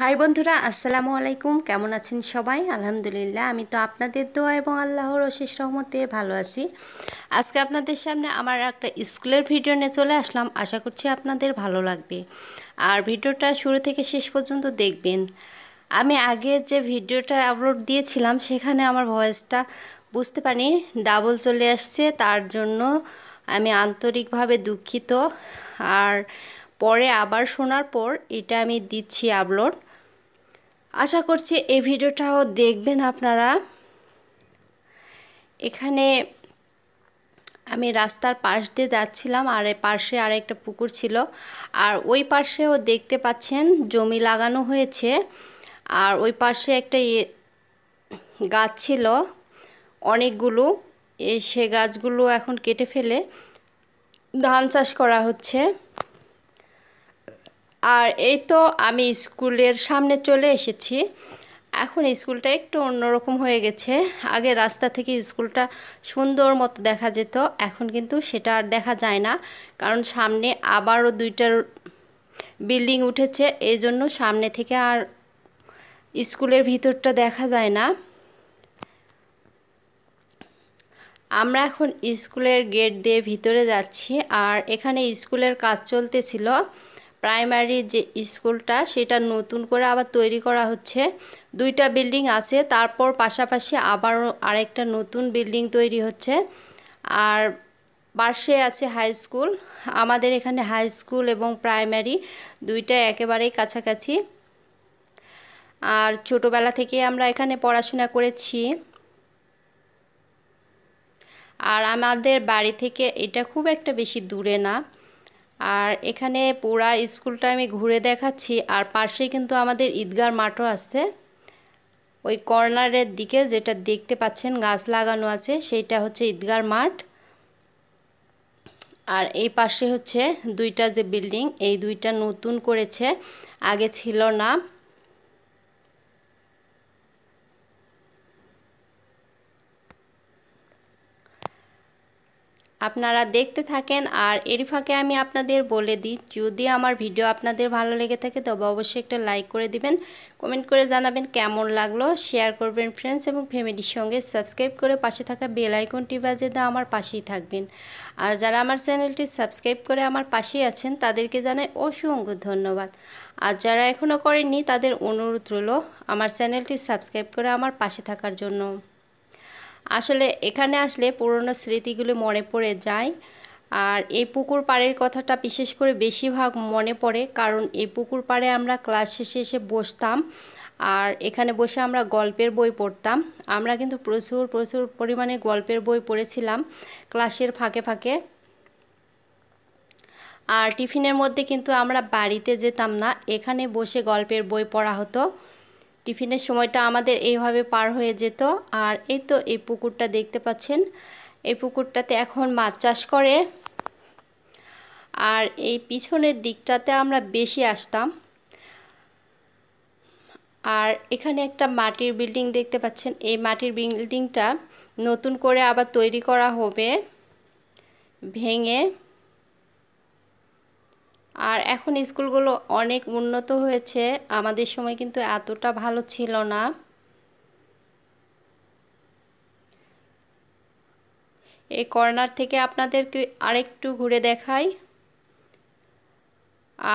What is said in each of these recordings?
high বন্ধুরা আসসালামু আলাইকুম কেমন আছেন সবাই আলহামদুলিল্লাহ আমি তো আপনাদের দোয়া এবং আল্লাহর অশেষ রহমতে ভালো আছি আজকে আপনাদের সামনে আমার একটা স্কুলের ভিডিও নিয়ে চলে আসলাম আশা করছি আপনাদের ভালো লাগবে আর ভিডিওটা শুরু থেকে শেষ পর্যন্ত দেখবেন আমি আগে যে ভিডিওটা আপলোড দিয়েছিলাম সেখানে আমার ভয়েসটা বুঝতে পারি ডাবল চলে আসছে তার জন্য আমি আন্তরিকভাবে দুঃখিত আর পরে আবার শোনার পর এটা আমি দিচ্ছি আপলোড আশা করছি এই ভিডিওটাও দেখবেন আপনারা এখানে আমি রাস্তার পাশ দিয়ে যাচ্ছিলাম আর পাশে আর একটা পুকুর ছিল আর ওই পাশেও দেখতে পাচ্ছেন জমি লাগানো হয়েছে আর ওই পাশে একটা গাছ ছিল অনেকগুলো এই সে গাছগুলো এখন কেটে ফেলে ধান চাষ করা হচ্ছে আর এই তো আমি স্কুলের সামনে চলে এসেছি এখন স্কুলটা একটু অন্যরকম হয়ে গেছে আগে রাস্তা থেকে স্কুলটা সুন্দর মতো দেখা যেত এখন কিন্তু সেটা আর দেখা যায় না কারণ সামনে আবারও দুইটা বিল্ডিং উঠেছে এই জন্য সামনে থেকে আর স্কুলের ভিতরটা দেখা যায় না আমরা এখন স্কুলের গেট দিয়ে ভিতরে যাচ্ছি আর এখানে স্কুলের কাজ চলতেছিল প্রাইমারি যে স্কুলটা সেটা নতুন করে আবার তৈরি করা হচ্ছে দুইটা বিল্ডিং আছে তারপর পাশাপাশি আবারও আরেকটা নতুন বিল্ডিং তৈরি হচ্ছে আর পার্শ্বে আছে হাই স্কুল আমাদের এখানে হাই স্কুল এবং প্রাইমারি দুইটা একেবারেই কাছাকাছি আর ছোটোবেলা থেকে আমরা এখানে পড়াশোনা করেছি আর আমাদের বাড়ি থেকে এটা খুব একটা বেশি দূরে না আর এখানে পুরা স্কুলটা আমি ঘুরে দেখাচ্ছি আর পাশেই কিন্তু আমাদের ঈদগার মাঠও আছে ওই কর্নারের দিকে যেটা দেখতে পাচ্ছেন গাছ লাগানো আছে সেইটা হচ্ছে ঈদগার মাঠ আর এই পাশে হচ্ছে দুইটা যে বিল্ডিং এই দুইটা নতুন করেছে আগে ছিল না আপনারা দেখতে থাকেন আর এর ফাঁকে আমি আপনাদের বলে দিই যদি আমার ভিডিও আপনাদের ভালো লেগে থাকে তবে অবশ্যই একটা লাইক করে দিবেন কমেন্ট করে জানাবেন কেমন লাগলো শেয়ার করবেন ফ্রেন্ডস এবং ফ্যামিলির সঙ্গে সাবস্ক্রাইব করে পাশে থাকা বেল আইকনটি বাজে দা আমার পাশেই থাকবেন আর যারা আমার চ্যানেলটি সাবস্ক্রাইব করে আমার পাশেই আছেন তাদেরকে জানাই অসংখ্য ধন্যবাদ আর যারা এখনও করেননি তাদের অনুরোধ রইল আমার চ্যানেলটি সাবস্ক্রাইব করে আমার পাশে থাকার জন্য আসলে এখানে আসলে পুরনো স্মৃতিগুলো মনে পড়ে যায় আর এই পুকুর পাড়ের কথাটা বিশেষ করে বেশিরভাগ মনে পড়ে কারণ এই পুকুর পাড়ে আমরা ক্লাস শেষে এসে বসতাম আর এখানে বসে আমরা গল্পের বই পড়তাম আমরা কিন্তু প্রচুর প্রচুর পরিমাণে গল্পের বই পড়েছিলাম ক্লাসের ফাঁকে ফাঁকে আর টিফিনের মধ্যে কিন্তু আমরা বাড়িতে যেতাম না এখানে বসে গল্পের বই পড়া হতো টিফিনের সময়টা আমাদের এইভাবে পার হয়ে যেত আর এই তো এই পুকুরটা দেখতে পাচ্ছেন এই পুকুরটাতে এখন মাছ চাষ করে আর এই পিছনের দিকটাতে আমরা বেশি আসতাম আর এখানে একটা মাটির বিল্ডিং দেখতে পাচ্ছেন এই মাটির বিল্ডিংটা নতুন করে আবার তৈরি করা হবে ভেঙে আর এখন স্কুলগুলো অনেক উন্নত হয়েছে আমাদের সময় কিন্তু এতটা ভালো ছিল না এই কর্নার থেকে আপনাদেরকে আরেকটু ঘুরে দেখাই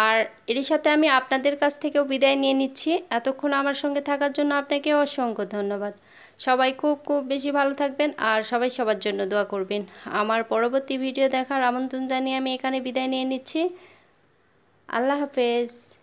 আর এর সাথে আমি আপনাদের কাছ থেকেও বিদায় নিয়ে নিচ্ছি এতক্ষণ আমার সঙ্গে থাকার জন্য আপনাকে অসংখ্য ধন্যবাদ সবাই খুব খুব বেশি ভালো থাকবেন আর সবাই সবার জন্য দোয়া করবেন আমার পরবর্তী ভিডিও দেখার আমন্ত্রণ জানিয়ে আমি এখানে বিদায় নিয়ে নিচ্ছি Allah Hafiz